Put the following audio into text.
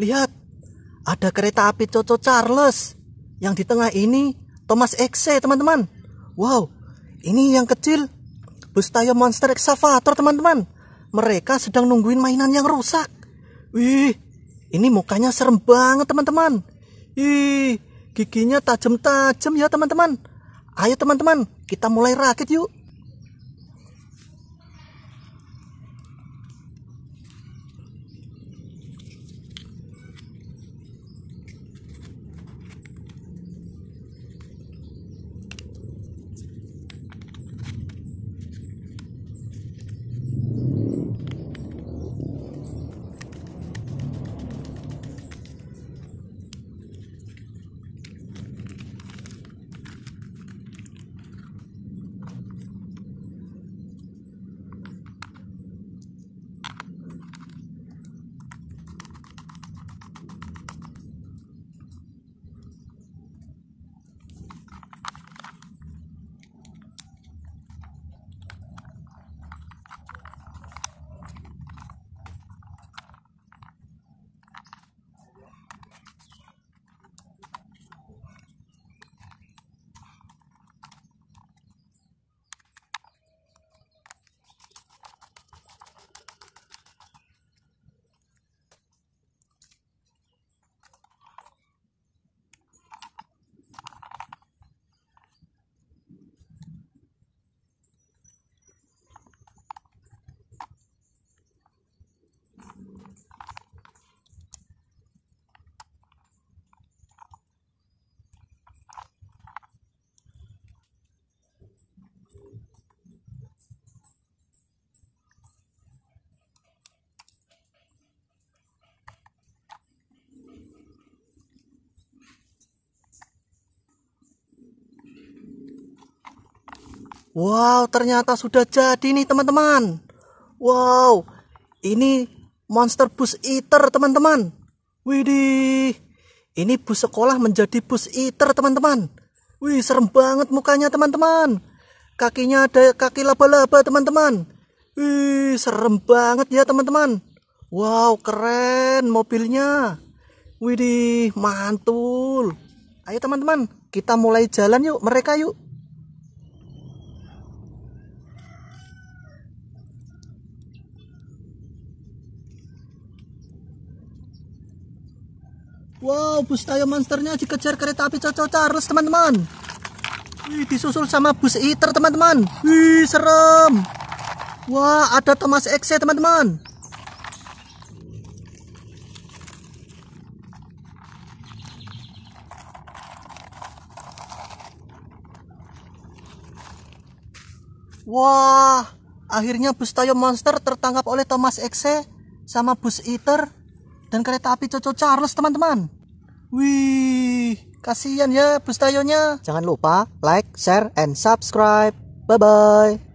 Lihat, ada kereta api Coco Charles. Yang di tengah ini Thomas Exe, teman-teman. Wow, ini yang kecil. Bustayo Monster Excavator, teman-teman. Mereka sedang nungguin mainan yang rusak. Wih, ini mukanya serem banget, teman-teman. Ih, giginya tajam-tajam ya, teman-teman. Ayo, teman-teman, kita mulai rakit yuk. Wow, ternyata sudah jadi nih teman-teman. Wow, ini monster bus eater teman-teman. Widih, ini bus sekolah menjadi bus eater teman-teman. Wih, serem banget mukanya teman-teman. Kakinya ada kaki laba-laba teman-teman. Wih, serem banget ya teman-teman. Wow, keren mobilnya. Widih, mantul. Ayo teman-teman, kita mulai jalan yuk mereka yuk. Wow, bus tayo monsternya dikejar kereta api Coco Charles, teman-teman. Wih, disusul sama bus eater, teman-teman. Wih, serem. Wah, ada Thomas X, teman-teman. Wah, akhirnya bus Tayo Monster tertangkap oleh Thomas Exe sama bus eater dan kereta api Coco Charles teman-teman. Wih, kasihan ya bus bustayonya. Jangan lupa like, share, and subscribe. Bye-bye.